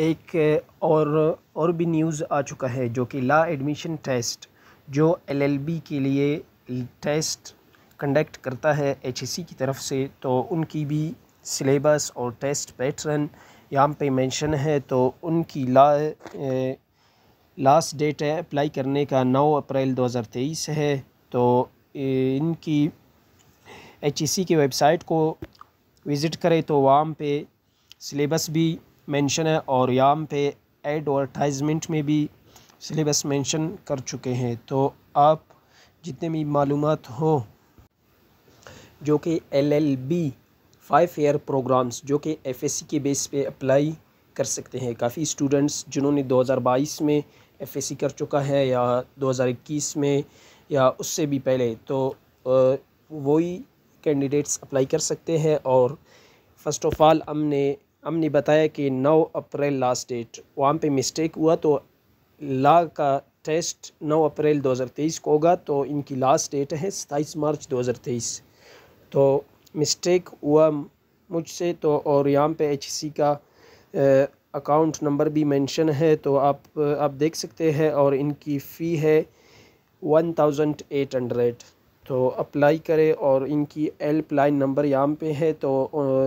एक और और भी न्यूज़ आ चुका है जो कि ला एडमिशन टेस्ट जो एलएलबी के लिए टेस्ट कंडक्ट करता है एचएससी e की तरफ से तो उनकी भी सिलेबस और टेस्ट पैटर्न यहाँ पे मेंशन है तो उनकी ला ए, लास्ट डेट है अप्लाई करने का 9 अप्रैल 2023 है तो इनकी एचएससी e की वेबसाइट को विज़िट करें तो वहाँ पे सिलेबस भी मेंशन है और याम पे एडवर्टाइजमेंट में भी सिलेबस मेंशन कर चुके हैं तो आप जितने भी मालूम हो जो कि L L B five year programmes जो कि एफ एस सी के बेस पे अप्लाई कर सकते हैं काफ़ी स्टूडेंट्स जिन्होंने 2022 में एफ एस सी कर चुका है या 2021 में या उससे भी पहले तो वही कैंडिडेट्स अप्लाई कर सकते हैं और फर्स्ट ऑफ़ ऑल हमने हमने ने बताया कि 9 अप्रैल लास्ट डेट वहाँ पे मिस्टेक हुआ तो ला का टेस्ट 9 अप्रैल 2023 को होगा तो इनकी लास्ट डेट है सताईस मार्च 2023 तो मिस्टेक हुआ मुझसे तो और यहाँ पे एच सी का अकाउंट नंबर भी मेंशन है तो आप आप देख सकते हैं और इनकी फ़ी है वन थाउजेंड एट हंड्रेड तो अप्लाई करें और इनकी हेल्पलाइन नंबर यहाँ पे है तो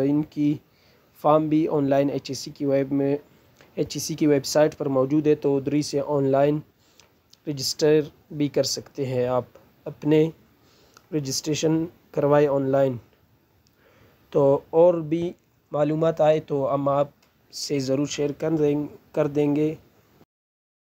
इनकी फॉर्म भी ऑनलाइन एच e की वेब में एच e की वेबसाइट पर मौजूद है तो उधरी से ऑनलाइन रजिस्टर भी कर सकते हैं आप अपने रजिस्ट्रेशन करवाए ऑनलाइन तो और भी मालूम आए तो हम आप से ज़रूर शेयर कर दें कर देंगे